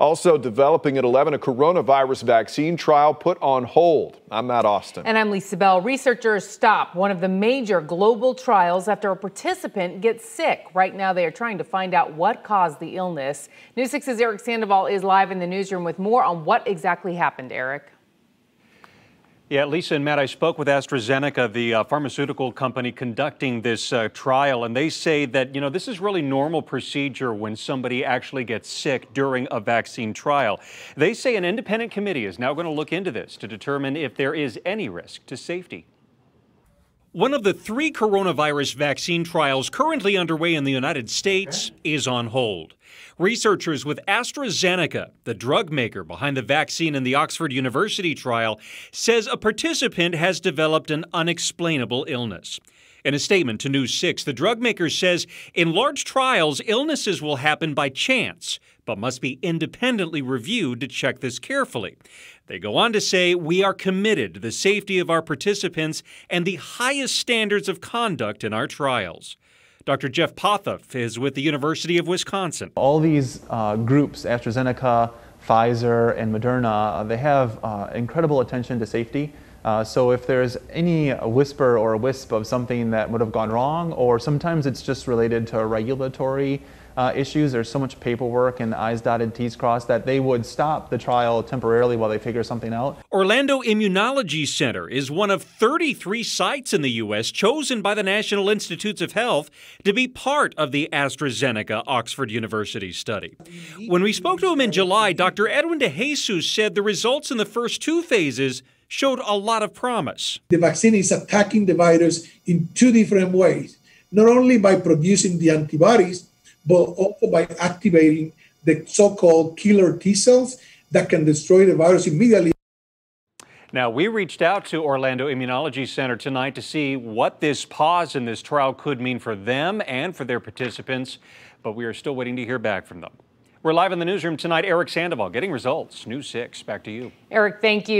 Also developing at 11 a coronavirus vaccine trial put on hold. I'm Matt Austin. And I'm Lisa Bell. Researchers stop one of the major global trials after a participant gets sick. Right now they are trying to find out what caused the illness. News 6's Eric Sandoval is live in the newsroom with more on what exactly happened, Eric. Yeah, Lisa and Matt, I spoke with AstraZeneca, the uh, pharmaceutical company conducting this uh, trial, and they say that, you know, this is really normal procedure when somebody actually gets sick during a vaccine trial. They say an independent committee is now going to look into this to determine if there is any risk to safety. One of the three coronavirus vaccine trials currently underway in the United States is on hold. Researchers with AstraZeneca, the drug maker behind the vaccine in the Oxford University trial, says a participant has developed an unexplainable illness. In a statement to News 6, the drug maker says in large trials, illnesses will happen by chance but must be independently reviewed to check this carefully. They go on to say, We are committed to the safety of our participants and the highest standards of conduct in our trials. Dr. Jeff Pothoff is with the University of Wisconsin. All these uh, groups, AstraZeneca, Pfizer, and Moderna, uh, they have uh, incredible attention to safety. Uh, so if there's any whisper or wisp of something that would have gone wrong, or sometimes it's just related to regulatory uh, issues. There's so much paperwork and I's dotted, T's crossed that they would stop the trial temporarily while they figure something out. Orlando Immunology Center is one of 33 sites in the U.S. chosen by the National Institutes of Health to be part of the AstraZeneca Oxford University study. When we spoke to him in July, Dr. Edwin DeJesus said the results in the first two phases showed a lot of promise. The vaccine is attacking the virus in two different ways, not only by producing the antibodies but also by activating the so-called killer T cells that can destroy the virus immediately. Now, we reached out to Orlando Immunology Center tonight to see what this pause in this trial could mean for them and for their participants, but we are still waiting to hear back from them. We're live in the newsroom tonight. Eric Sandoval getting results. News 6, back to you. Eric, thank you.